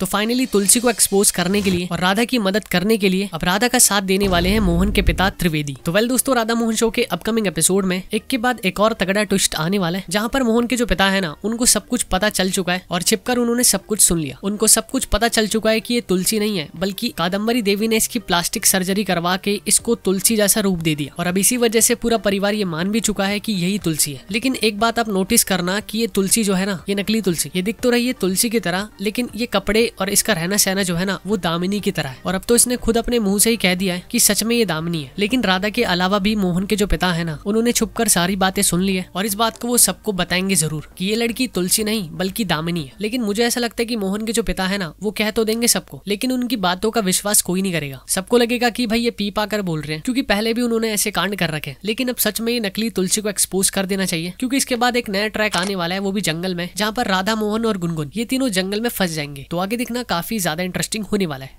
तो फाइनली तुलसी को एक्सपोज करने के लिए और राधा की मदद करने के लिए अब राधा का साथ देने वाले हैं मोहन के पिता त्रिवेदी तो वेल दोस्तों राधा मोहन शो के अपकमिंग एपिसोड में एक के बाद एक और तगड़ा ट्विस्ट आने वाला है जहाँ पर मोहन के जो पिता है ना उनको सब कुछ पता चल चुका है और छिपकर उन्होंने सब कुछ सुन लिया उनको सब कुछ पता चल चुका है की ये तुलसी नहीं है बल्कि कादम्बरी देवी ने इसकी प्लास्टिक सर्जरी करवा के इसको तुलसी जैसा रूप दे दिया और अब इसी वजह से पूरा परिवार ये मान भी चुका है की यही तुलसी है लेकिन एक बात आप नोटिस करना की ये तुलसी जो है ना ये नकली तुलसी ये दिख तो रही है तुलसी की तरह लेकिन ये कपड़े और इसका रहना सहना जो है ना वो दामिनी की तरह है और अब तो इसने खुद अपने मुंह से ही कह दिया है कि सच में ये दामिनी है लेकिन राधा के अलावा भी मोहन के जो पिता है ना उन्होंने कर सारी बातें सुन ली है और इस बात को वो सबको बताएंगे जरूर की ये लड़की तुलसी नहीं बल्कि दामिनी है लेकिन मुझे ऐसा लगता है की मोहन के जो पिता है ना वो कह तो देंगे सबको लेकिन उनकी बातों का विश्वास कोई नहीं करेगा सबको लगेगा की भाई ये पी पा कर बोल रहे हैं क्यूँकी पहले भी उन्होंने ऐसे कांड कर रखे लेकिन अब सच में ये नकली तुलसी को एक्सपोज कर देना चाहिए क्यूँकी इसके बाद एक नया ट्रैक आने वाला है वो भी जंगल में जहाँ पर राधा मोहन और गुनगुन ये तीनों जंगल में फंस जाएंगे तो आगे दिखना काफ़ी ज़्यादा इंटरेस्टिंग होने वाला है